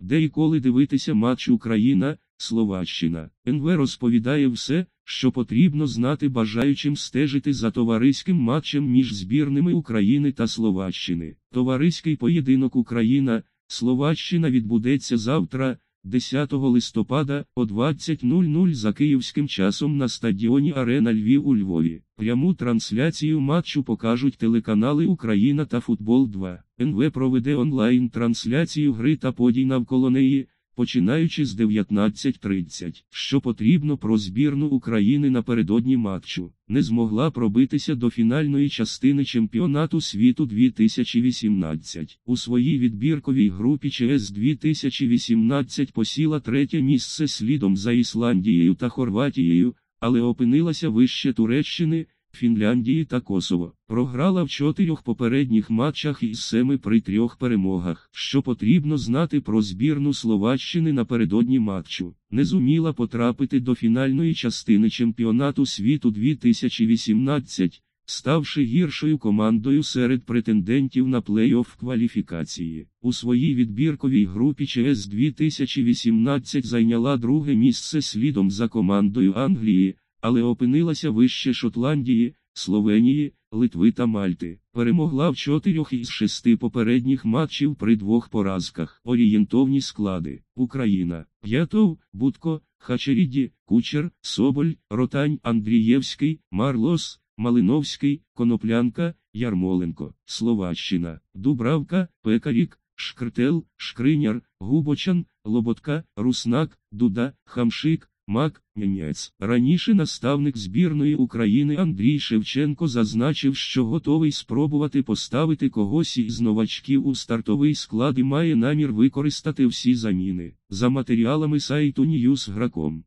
де і коли дивитися матч Україна, Словаччина. НВ розповідає все, що потрібно знати бажаючим стежити за товариським матчем між збірними України та Словаччини. Товариський поєдинок Україна, Словаччина відбудеться завтра. 10 листопада о 20.00 за київським часом на стадіоні Арена Львів у Львові. Пряму трансляцію матчу покажуть телеканали Україна та Футбол 2. НВ проведе онлайн трансляцію гри та подій навколо неї починаючи з 19.30, що потрібно про збірну України напередодні матчу, не змогла пробитися до фінальної частини чемпіонату світу 2018. У своїй відбірковій групі ЧС 2018 посіла третє місце слідом за Ісландією та Хорватією, але опинилася вище Туреччини. Фінляндії та Косово. Програла в чотирьох попередніх матчах із семи при трьох перемогах, що потрібно знати про збірну Словаччини напередодні матчу. Не зуміла потрапити до фінальної частини чемпіонату світу 2018, ставши гіршою командою серед претендентів на плей-офф кваліфікації. У своїй відбірковій групі ЧС 2018 зайняла друге місце слідом за командою Англії але опинилася вище Шотландії, Словенії, Литви та Мальти. Перемогла в чотирьох із шести попередніх матчів при двох поразках. Орієнтовні склади Україна, П'ятов, Будко, Хачеріді, Кучер, Соболь, Ротань, Андрієвський, Марлос, Малиновський, Коноплянка, Ярмоленко, Словаччина, Дубравка, Пекарік, Шкртел, Шкриняр, Губочан, Лоботка, Руснак, Дуда, Хамшик, Мак Нянець. Раніше наставник збірної України Андрій Шевченко зазначив, що готовий спробувати поставити когось із новачків у стартовий склад і має намір використати всі заміни. За матеріалами сайту Newsgra.com.